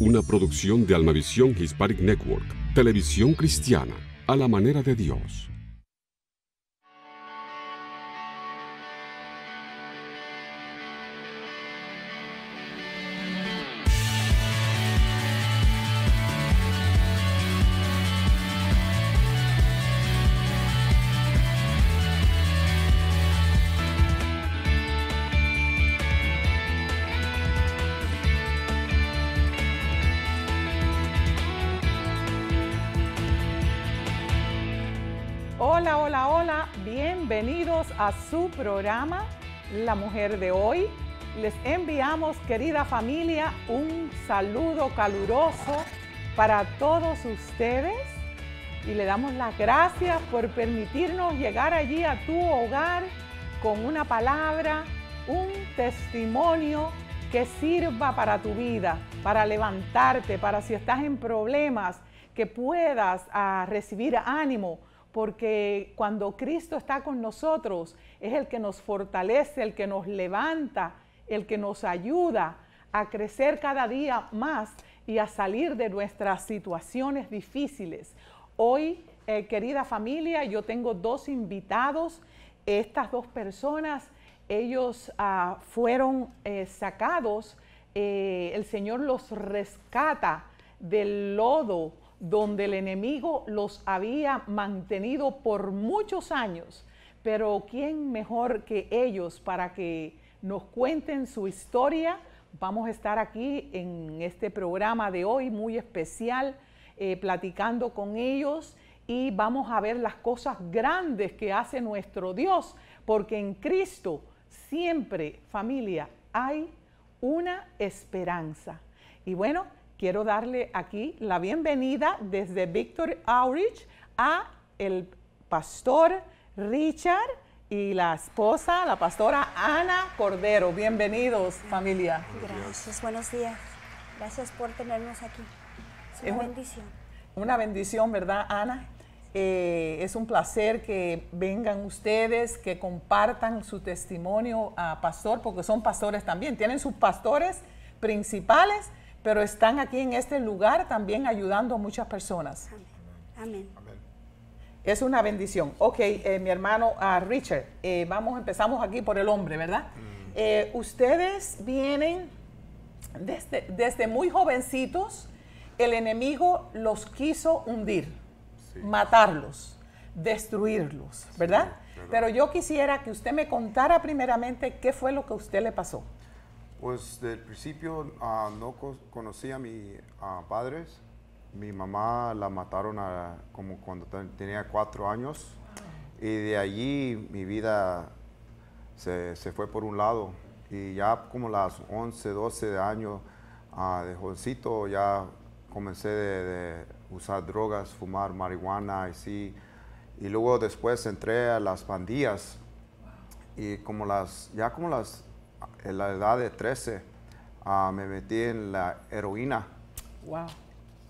una producción de Almavisión Hispanic Network, televisión cristiana, a la manera de Dios. su programa La Mujer de Hoy. Les enviamos, querida familia, un saludo caluroso para todos ustedes y le damos las gracias por permitirnos llegar allí a tu hogar con una palabra, un testimonio que sirva para tu vida, para levantarte, para si estás en problemas, que puedas ah, recibir ánimo, porque cuando Cristo está con nosotros, es el que nos fortalece, el que nos levanta, el que nos ayuda a crecer cada día más y a salir de nuestras situaciones difíciles. Hoy, eh, querida familia, yo tengo dos invitados. Estas dos personas, ellos ah, fueron eh, sacados, eh, el Señor los rescata del lodo, donde el enemigo los había mantenido por muchos años. Pero ¿quién mejor que ellos para que nos cuenten su historia? Vamos a estar aquí en este programa de hoy muy especial, eh, platicando con ellos y vamos a ver las cosas grandes que hace nuestro Dios, porque en Cristo siempre, familia, hay una esperanza. Y bueno, quiero darle aquí la bienvenida desde Victor Aurich a el pastor Richard y la esposa, la pastora Ana Cordero. Bienvenidos, familia. Gracias, buenos días. Gracias por tenernos aquí. Es una bendición. Una bendición, ¿verdad, Ana? Eh, es un placer que vengan ustedes, que compartan su testimonio a pastor, porque son pastores también. Tienen sus pastores principales, pero están aquí en este lugar también ayudando a muchas personas. Amén. Es una bendición. Ok, eh, mi hermano ah, Richard, eh, vamos, empezamos aquí por el hombre, ¿verdad? Mm. Eh, ustedes vienen desde, muy jovencitos, el enemigo los quiso hundir, matarlos, destruirlos, ¿verdad? ¿verdad? Pero yo quisiera que usted me contara primeramente qué fue lo que a usted le pasó. Pues del principio ah, no conocía a mis padres. Mi mamá la mataron a, como cuando tenía cuatro años y de allí mi vida se, fue por un lado. Y ya como las 11, 12 de años ah, de jovencito ya comencé de, de, usar drogas, fumar marihuana y sí. Y luego después entré a las pandillas y como las, ya como las en la edad de 13, ah, me metí en la heroína. Wow.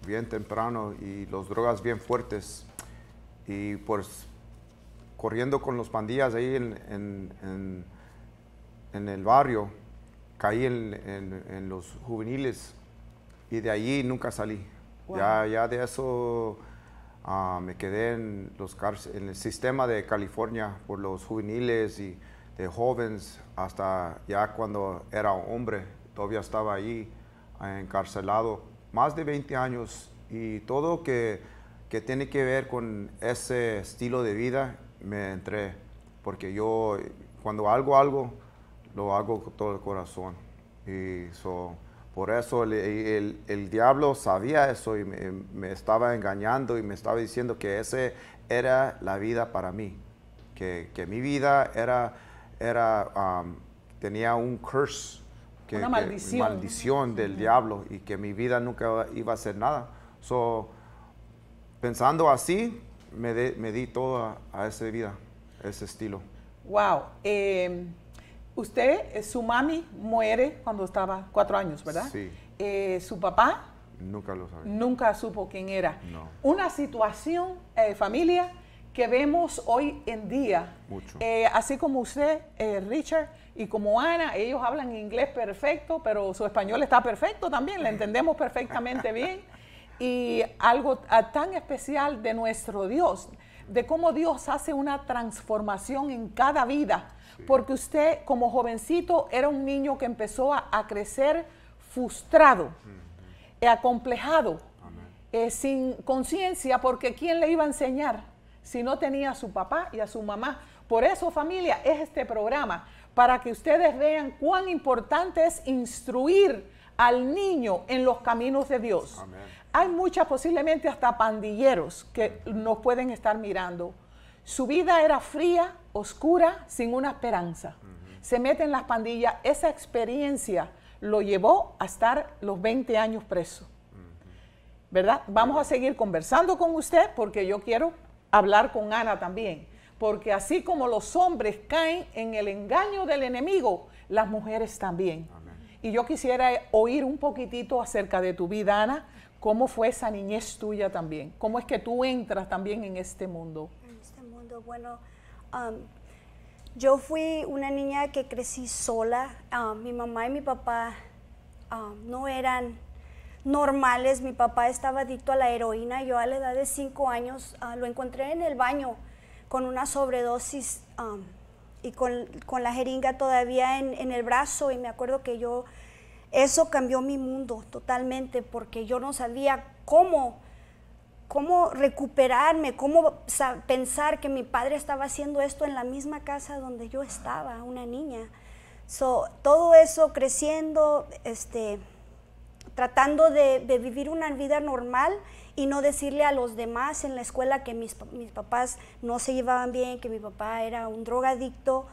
Bien temprano y las drogas bien fuertes. Y pues corriendo con los pandillas ahí en, el barrio, caí en, los juveniles y de allí nunca salí. Ya, ya de eso ah, me quedé en, los en el sistema de California por los juveniles y de jóvenes hasta ya cuando era hombre, todavía estaba ahí eh, encarcelado, más de 20 años y todo que, que tiene que ver con ese estilo de vida me entré, porque yo cuando hago algo, lo hago con todo el corazón. Y por eso el, el, diablo sabía eso y me, estaba engañando y me estaba diciendo que esa era la vida para mí, que, que mi vida era era, um, tenía un curse, que, Una maldición. del diablo y que mi vida nunca iba a ser nada. So, pensando así, me, me di toda a, esa vida, ese estilo. Wow. Em, usted, eh, su mami muere cuando estaba cuatro años, ¿verdad? Sí. Eh, su papá. Nunca lo sabía. Nunca supo quién era. No. Una situación, eh, familia que vemos hoy en día. Eh, así como usted, eh, Richard, y como Ana, ellos hablan inglés perfecto, pero su español está perfecto también, le entendemos perfectamente bien. Y algo ah, tan especial de nuestro Dios, de cómo Dios hace una transformación en cada vida, porque usted como jovencito era un niño que empezó a, crecer frustrado, y eh, acomplejado, sin conciencia, porque ¿quién le iba a enseñar? si no tenía a su papá y a su mamá. Por eso, familia, es este programa, para que ustedes vean cuán importante es instruir al niño en los caminos de Dios. Hay muchas, posiblemente hasta pandilleros, que nos pueden estar mirando. Su vida era fría, oscura, sin una esperanza. Se mete en las pandillas. Esa experiencia lo llevó a estar los 20 años preso. ¿Verdad? Vamos a seguir conversando con usted porque yo quiero hablar con Ana también, porque así como los hombres caen en el engaño del enemigo, las mujeres también. Y yo quisiera oír un poquitito acerca de tu vida, Ana, cómo fue esa niñez tuya también, cómo es que tú entras también en este mundo. En este mundo, bueno, yo fui una niña que crecí sola, ah, mi mamá y mi papá ah, no eran normales. Mi papá estaba adicto a la heroína. Yo a la edad de cinco años ah, lo encontré en el baño con una sobredosis y con, la jeringa todavía en, el brazo. Y me acuerdo que yo, eso cambió mi mundo totalmente porque yo no sabía cómo cómo recuperarme, cómo pensar que mi padre estaba haciendo esto en la misma casa donde yo estaba, una niña. todo eso creciendo, este, tratando de, vivir una vida normal y no decirle a los demás en la escuela que mis, papás no se llevaban bien, que mi papá era un drogadicto.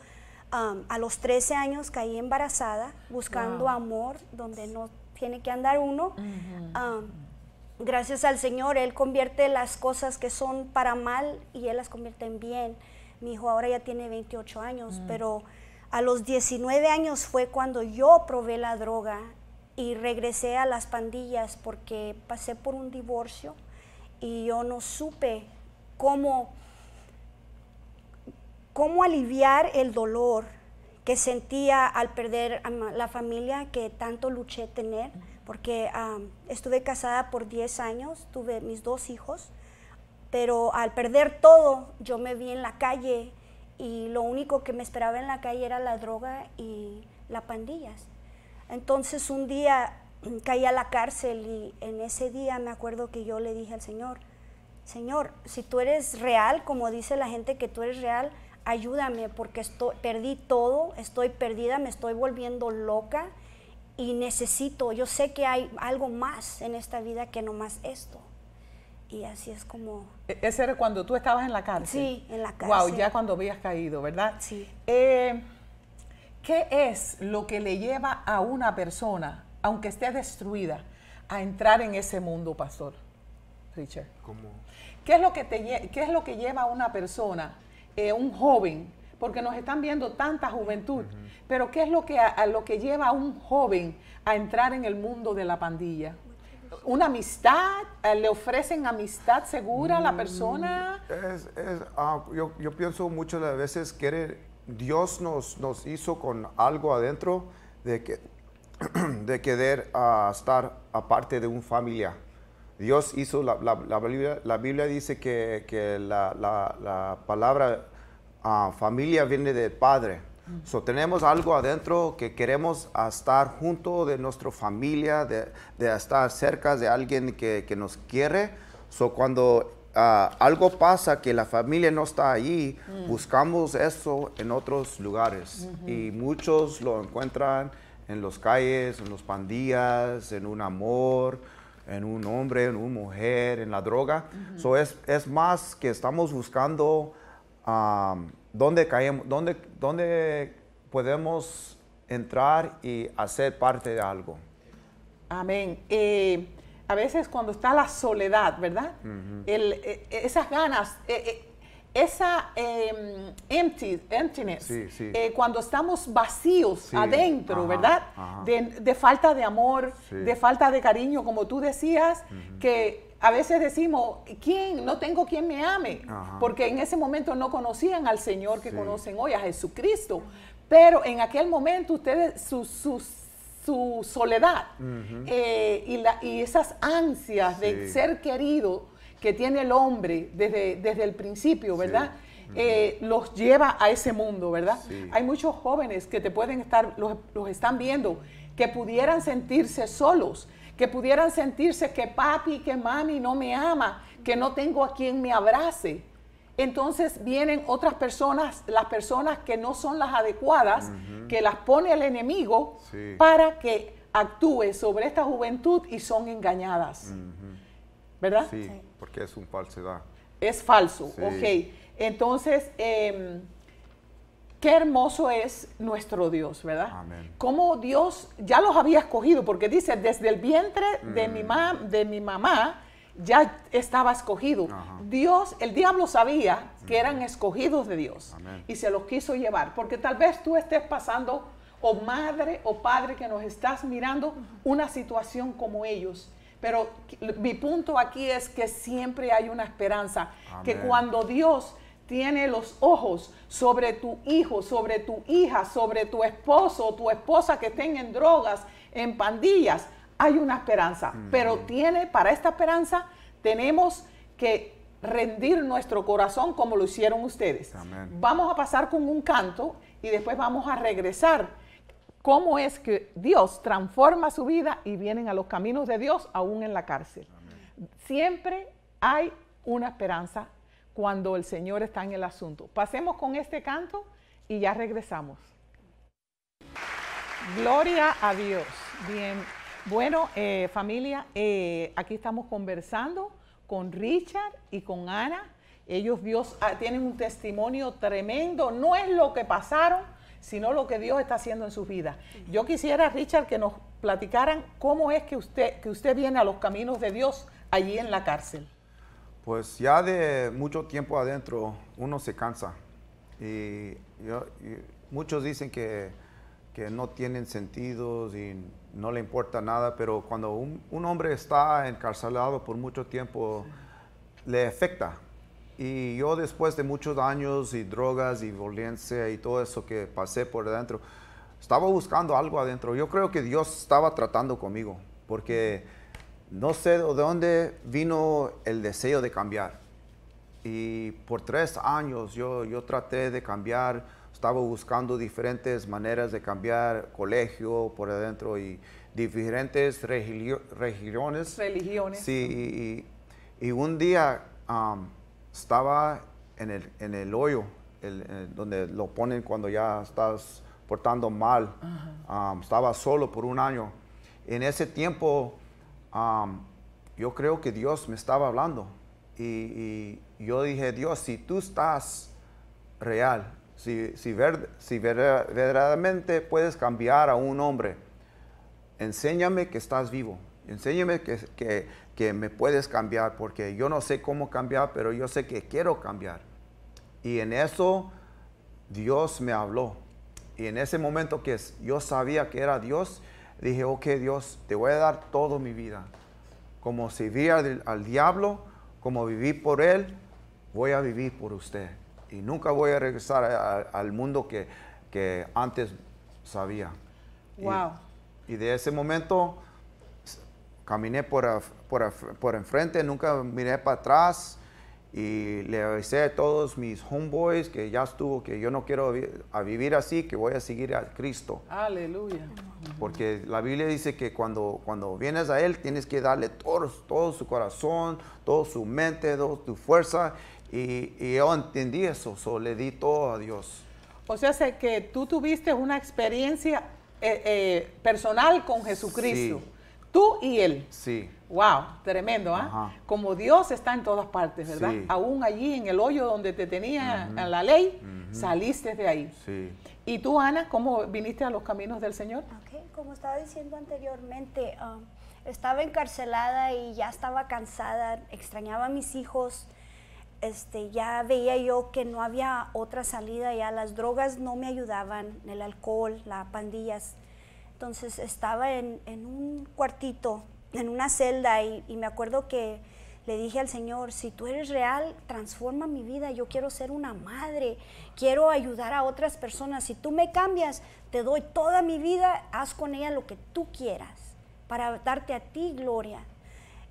Um, a los 13 años caí embarazada buscando amor donde no tiene que andar uno. Um, gracias al Señor, Él convierte las cosas que son para mal y Él las convierte en bien. Mi hijo ahora ya tiene 28 años, mm. pero a los 19 años fue cuando yo probé la droga y regresé a las pandillas porque pasé por un divorcio y yo no supe cómo, cómo aliviar el dolor que sentía al perder la familia que tanto luché tener, porque estuve casada por 10 años, tuve mis dos hijos, pero al perder todo yo me vi en la calle y lo único que me esperaba en la calle era la droga y las pandillas. Entonces un día caí a la cárcel y en ese día me acuerdo que yo le dije al Señor, Señor, si tú eres real, como dice la gente que tú eres real, ayúdame porque estoy, perdí todo, estoy perdida, me estoy volviendo loca y necesito, yo sé que hay algo más en esta vida que no más esto. Y así es como... E, ese era cuando tú estabas en la cárcel. Sí, en la cárcel. Wow, ya cuando habías caído, ¿verdad? Sí. Eh, ¿Qué es lo que le lleva a una persona, aunque esté destruida, a entrar en ese mundo, pastor? Richard. ¿Qué es lo que, te, qué es lo que lleva a una persona, eh, un joven, porque nos están viendo tanta juventud, pero qué es lo que, lo que lleva a un joven a entrar en el mundo de la pandilla? una amistad, eh, le ofrecen amistad segura a la mm, persona. Ah, yo, pienso muchas de las veces querer. Dios nos, nos hizo con algo adentro de, que, de querer ah, estar aparte de una familia. Dios hizo, la, la, Biblia, dice que, la, palabra ah, familia viene del Padre. So, tenemos algo adentro que queremos estar junto de nuestra familia, de, estar cerca de alguien que, que nos quiere. So, cuando Ah, algo pasa que la familia no está allí, mm. buscamos eso en otros lugares y muchos lo encuentran en las calles, en los pandillas, en un amor, en un hombre, en una mujer, en la droga. eso es, es, más que estamos buscando dónde, caemos, dónde, dónde podemos entrar y hacer parte de algo. Amén. Eh, a veces cuando está la soledad, ¿verdad? E, e, esas ganas, e, esa em, emptiness, eh, cuando estamos vacíos adentro, ¿verdad? De, falta de amor, de falta de cariño, como tú decías, que a veces decimos, ¿quién? No tengo quien me ame, porque en ese momento no conocían al Señor que conocen hoy, a Jesucristo. Pero en aquel momento ustedes, sus, sus su soledad eh, y, y, esas ansias de ser querido que tiene el hombre desde, desde el principio, ¿verdad? Eh, los lleva a ese mundo, ¿verdad? Hay muchos jóvenes que te pueden estar, los, los, están viendo, que pudieran sentirse solos, que pudieran sentirse que papi, que mami no me ama, que no tengo a quien me abrace entonces vienen otras personas, las personas que no son las adecuadas, que las pone el enemigo para que actúe sobre esta juventud y son engañadas. ¿Verdad? Sí, porque es un falsedad. Es falso, ok. Entonces, em, qué hermoso es nuestro Dios, ¿verdad? Amén. Cómo Dios ya los había escogido, porque dice, desde el vientre de, mi, mm. de mi mamá, ya estaba escogido. Dios, el diablo sabía que eran escogidos de Dios y se los quiso llevar, porque tal vez tú estés pasando, o madre o padre que nos estás mirando, una situación como ellos. Pero mi punto aquí es que siempre hay una esperanza, que cuando Dios tiene los ojos sobre tu hijo, sobre tu hija, sobre tu esposo o tu esposa que estén en drogas, en pandillas, hay una esperanza, pero tiene, para esta esperanza tenemos que rendir nuestro corazón como lo hicieron ustedes. Vamos a pasar con un canto y después vamos a regresar. Cómo es que Dios transforma su vida y vienen a los caminos de Dios aún en la cárcel. Siempre hay una esperanza cuando el Señor está en el asunto. Pasemos con este canto y ya regresamos. Gloria a Dios. Bien, bueno, eh, familia, eh, aquí estamos conversando con Richard y con Ana. Ellos Dios ah, tienen un testimonio tremendo. No es lo que pasaron, sino lo que Dios está haciendo en sus vidas. Yo quisiera, Richard, que nos platicaran cómo es que usted, que usted viene a los caminos de Dios allí en la cárcel. Pues ya de mucho tiempo adentro uno se cansa. y muchos dicen que que no tienen sentidos y no le importa nada, pero cuando un, hombre está encarcelado por mucho tiempo, le afecta. Y yo después de muchos años y drogas y violencia y todo eso que pasé por adentro, estaba buscando algo adentro. Yo creo que Dios estaba tratando conmigo, porque no sé de dónde vino el deseo de cambiar. Y por tres años yo, yo traté de cambiar estaba buscando diferentes maneras de cambiar colegio por adentro y diferentes regiones religiones. Sí, y, un día estaba en el, en el hoyo, donde lo ponen cuando ya estás portando mal. estaba solo por un año. En ese tiempo, yo creo que Dios me estaba hablando. Y, y yo dije, Dios, si tú estás real si, verdaderamente puedes cambiar a un hombre, enséñame que estás vivo, enséñame que, me puedes cambiar, porque yo no sé cómo cambiar, pero yo sé que quiero cambiar. Y en eso Dios me habló. Y en ese momento que yo sabía que era Dios, dije, ok Dios, te voy a dar toda mi vida. Como si vi al diablo, como viví por él, voy a vivir por usted y nunca voy a regresar al mundo que, que antes sabía. Y, de ese momento caminé por, por, por, enfrente, nunca miré para atrás y le avisé a todos mis homeboys que ya estuvo, que yo no quiero a vivir así, que voy a seguir a Cristo. Aleluya. Porque la Biblia dice que cuando, cuando vienes a Él tienes que darle todo, todo su corazón, toda su mente, toda tu fuerza y, yo entendí eso, so, le di todo a Dios. O sea, sé que tú tuviste una experiencia eh, eh, personal con Jesucristo. Tú y Él. Sí. Wow, tremendo, ¿ah? Como Dios está en todas partes, ¿verdad? Aún allí en el hoyo donde te tenía la ley, saliste de ahí. Sí. ¿Y tú, Ana, cómo viniste a los caminos del Señor? Ok, como estaba diciendo anteriormente, ah, estaba encarcelada y ya estaba cansada, extrañaba a mis hijos, este, ya veía yo que no había otra salida, ya las drogas no me ayudaban, el alcohol, las pandillas. Entonces estaba en, un cuartito, en una celda, y, me acuerdo que le dije al Señor, si tú eres real, transforma mi vida, yo quiero ser una madre, quiero ayudar a otras personas, si tú me cambias, te doy toda mi vida, haz con ella lo que tú quieras, para darte a ti gloria.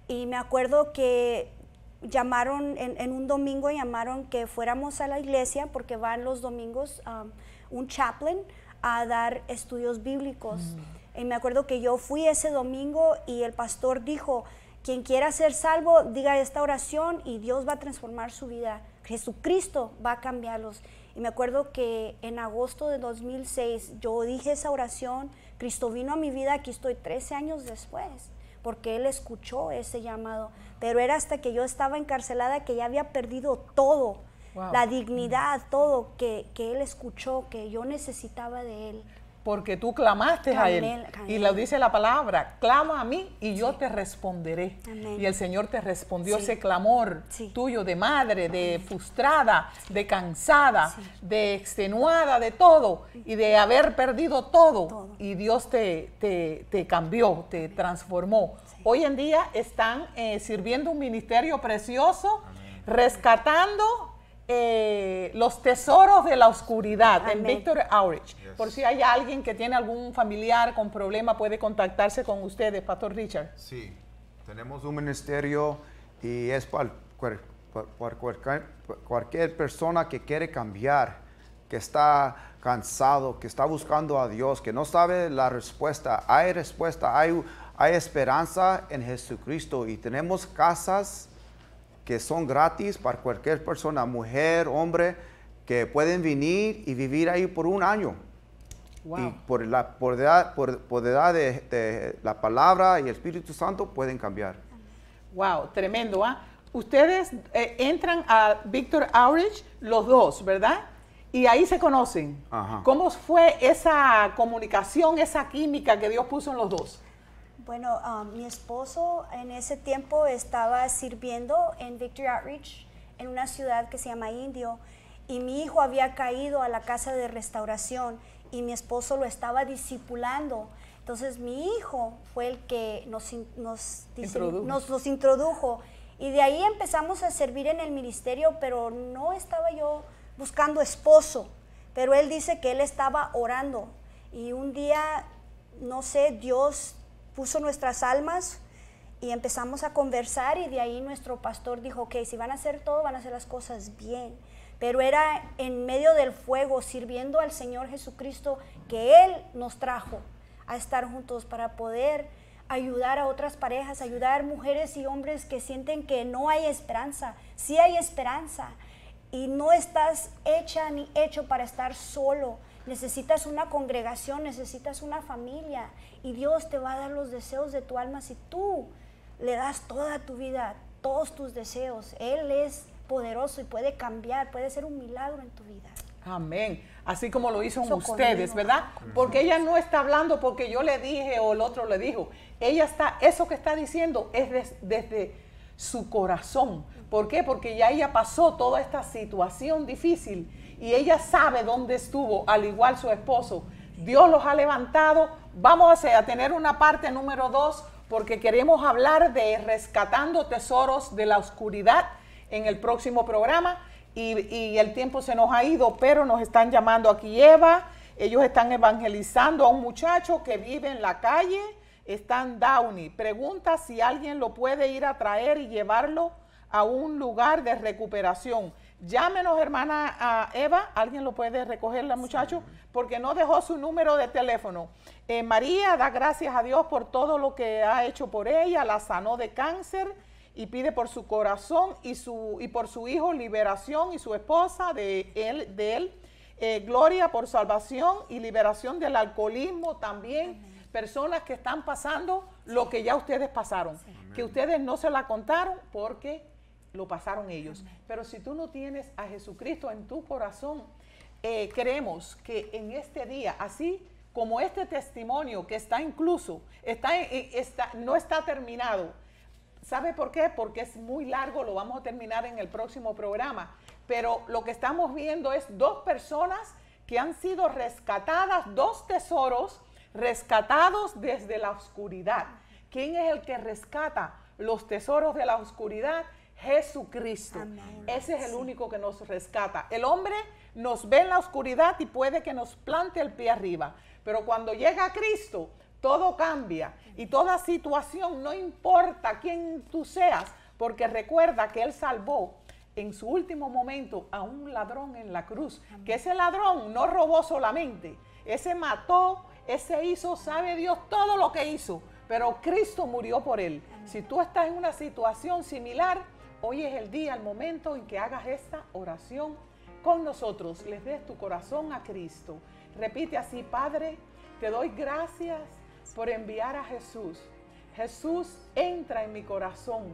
Y me acuerdo que llamaron, en, un domingo llamaron que fuéramos a la iglesia porque van los domingos um, un chaplain a dar estudios bíblicos. Mm. Y me acuerdo que yo fui ese domingo y el pastor dijo, quien quiera ser salvo, diga esta oración y Dios va a transformar su vida. Jesucristo va a cambiarlos. Y me acuerdo que en agosto de 2006 yo dije esa oración, Cristo vino a mi vida, aquí estoy 13 años después porque él escuchó ese llamado. Pero era hasta que yo estaba encarcelada que ya había perdido todo, la mm. dignidad, todo, que, que él escuchó, que yo necesitaba de él porque tú clamaste a Él. Y lo dice la palabra, clama a mí y yo te responderé. Y el Señor te respondió ese clamor tuyo de madre, de frustrada, de cansada, de extenuada, de todo, y de haber perdido todo. Y Dios te, cambió, te transformó. Hoy en día están eh, sirviendo un ministerio precioso, rescatando eh, los Tesoros de la Oscuridad en Victor Outreach. Por si hay alguien que tiene algún familiar con problema, puede contactarse con ustedes, Pastor Richard. Sí, tenemos un ministerio y es para, cualquier, cualquier persona que quiere cambiar, que está cansado, que está buscando a Dios, que no sabe la respuesta. Hay respuesta, hay, hay esperanza en Jesucristo y tenemos casas que son gratis para cualquier persona, mujer, hombre, que pueden venir y vivir ahí por un año. Y por la por, edad, de, la palabra y el Espíritu Santo pueden cambiar. Wow, tremendo. ¿ah? Ustedes eh, entran a Victor Aurich los dos, ¿verdad? Y ahí se conocen. ¿Cómo fue esa comunicación, esa química que Dios puso en los dos? Bueno, um, mi esposo en ese tiempo estaba sirviendo en Victory Outreach en una ciudad que se llama Indio y mi hijo había caído a la casa de restauración y mi esposo lo estaba discipulando. Entonces mi hijo fue el que nos, nos, nos introdujo y de ahí empezamos a servir en el ministerio, pero no estaba yo buscando esposo, pero él dice que él estaba orando y un día, no sé, Dios puso nuestras almas y empezamos a conversar y de ahí nuestro pastor dijo, ok, si van a hacer todo, van a hacer las cosas bien. Pero era en medio del fuego, sirviendo al Señor Jesucristo que Él nos trajo a estar juntos para poder ayudar a otras parejas, ayudar mujeres y hombres que sienten que no hay esperanza. Sí hay esperanza y no estás hecha ni hecho para estar solo. Necesitas una congregación, necesitas una familia y Dios te va a dar los deseos de tu alma si tú le das toda tu vida, todos tus deseos. Él es poderoso y puede cambiar, puede ser un milagro en tu vida. Amén. Así como lo hizo ustedes, ¿verdad? Porque ella no está hablando porque yo le dije o el otro le dijo. Ella está, eso que está diciendo es desde su corazón. ¿Por qué? Porque ya ella pasó toda esta situación difícil y ella sabe dónde estuvo, al igual su esposo. Dios los ha levantado. Vamos a tener una parte número dos porque queremos hablar de rescatando tesoros de la oscuridad en el próximo programa y, el tiempo se nos ha ido, pero nos están llamando aquí Eva. Ellos están evangelizando a un muchacho que vive en la calle, Están Downey. Pregunta si alguien lo puede ir a traer y llevarlo a un lugar de recuperación. Llámenos, hermana a Eva, alguien lo puede recoger, la muchacho, porque no dejó su número de teléfono. Eh, María da gracias a Dios por todo lo que ha hecho por ella, la sanó de cáncer y pide por su corazón y, su, y por su hijo liberación y su esposa de él. De él. Eh, gloria por salvación y liberación del alcoholismo también. Personas que están pasando lo que ya ustedes pasaron, que ustedes no se la contaron porque lo pasaron ellos. Pero si tú no tienes a Jesucristo en tu corazón, eh, creemos que en este día, así como este testimonio que está incluso, está, está, no está terminado. ¿Sabe por qué? Porque es muy largo, lo vamos a terminar en el próximo programa. Pero lo que estamos viendo es dos personas que han sido rescatadas, dos tesoros rescatados desde la oscuridad. ¿Quién es el que rescata los tesoros de la oscuridad? Jesucristo. Ese es el único que nos rescata. El hombre nos ve en la oscuridad y puede que nos plante el pie arriba, pero cuando llega Cristo, todo cambia y toda situación, no importa quién tú seas, porque recuerda que Él salvó en su último momento a un ladrón en la cruz, que ese ladrón no robó solamente, ese mató, ese hizo, sabe Dios todo lo que hizo, pero Cristo murió por él. Si tú estás en una situación similar, Hoy es el día, el momento en que hagas esta oración con nosotros. Les des tu corazón a Cristo. Repite así, Padre, te doy gracias por enviar a Jesús. Jesús, entra en mi corazón.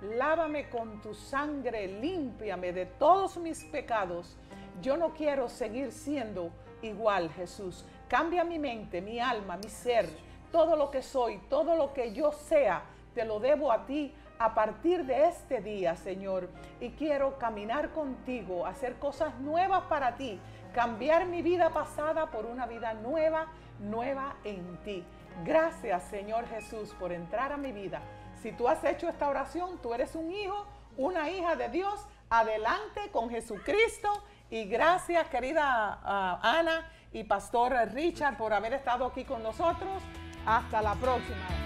Lávame con tu sangre, límpiame de todos mis pecados. Yo no quiero seguir siendo igual, Jesús. Cambia mi mente, mi alma, mi ser, todo lo que soy, todo lo que yo sea, te lo debo a ti a partir de este día, Señor, y quiero caminar contigo, hacer cosas nuevas para ti, cambiar mi vida pasada por una vida nueva, nueva en ti. Gracias, Señor Jesús, por entrar a mi vida. Si tú has hecho esta oración, tú eres un hijo, una hija de Dios, adelante con Jesucristo. Y gracias, querida ah, Ana y Pastor Richard, por haber estado aquí con nosotros. Hasta la próxima.